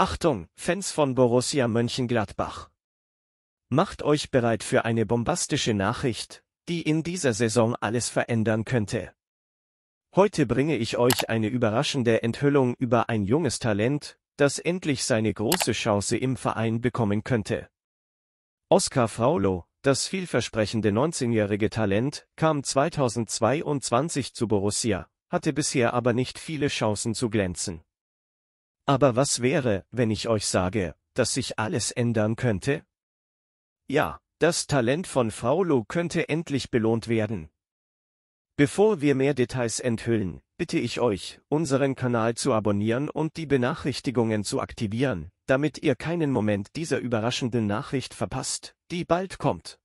Achtung, Fans von Borussia Mönchengladbach. Macht euch bereit für eine bombastische Nachricht, die in dieser Saison alles verändern könnte. Heute bringe ich euch eine überraschende Enthüllung über ein junges Talent, das endlich seine große Chance im Verein bekommen könnte. Oscar Fraulo, das vielversprechende 19-jährige Talent, kam 2022 zu Borussia, hatte bisher aber nicht viele Chancen zu glänzen. Aber was wäre, wenn ich euch sage, dass sich alles ändern könnte? Ja, das Talent von Fraulo könnte endlich belohnt werden. Bevor wir mehr Details enthüllen, bitte ich euch, unseren Kanal zu abonnieren und die Benachrichtigungen zu aktivieren, damit ihr keinen Moment dieser überraschenden Nachricht verpasst, die bald kommt.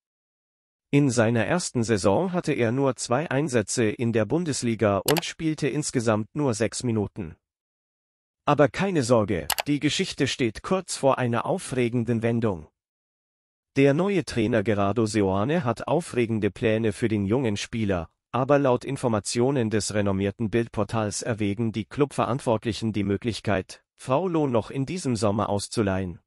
In seiner ersten Saison hatte er nur zwei Einsätze in der Bundesliga und spielte insgesamt nur sechs Minuten. Aber keine Sorge, die Geschichte steht kurz vor einer aufregenden Wendung. Der neue Trainer Gerardo Seoane hat aufregende Pläne für den jungen Spieler, aber laut Informationen des renommierten Bildportals erwägen die Clubverantwortlichen die Möglichkeit, Fraulo noch in diesem Sommer auszuleihen.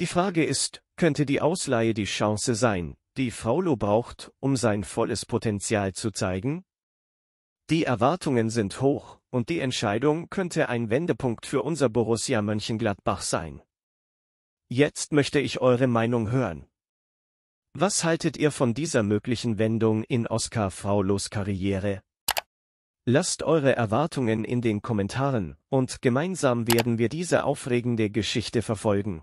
Die Frage ist, könnte die Ausleihe die Chance sein, die Fraulo braucht, um sein volles Potenzial zu zeigen? Die Erwartungen sind hoch, und die Entscheidung könnte ein Wendepunkt für unser Borussia Mönchengladbach sein. Jetzt möchte ich eure Meinung hören. Was haltet ihr von dieser möglichen Wendung in Oskar Fraulos Karriere? Lasst eure Erwartungen in den Kommentaren, und gemeinsam werden wir diese aufregende Geschichte verfolgen.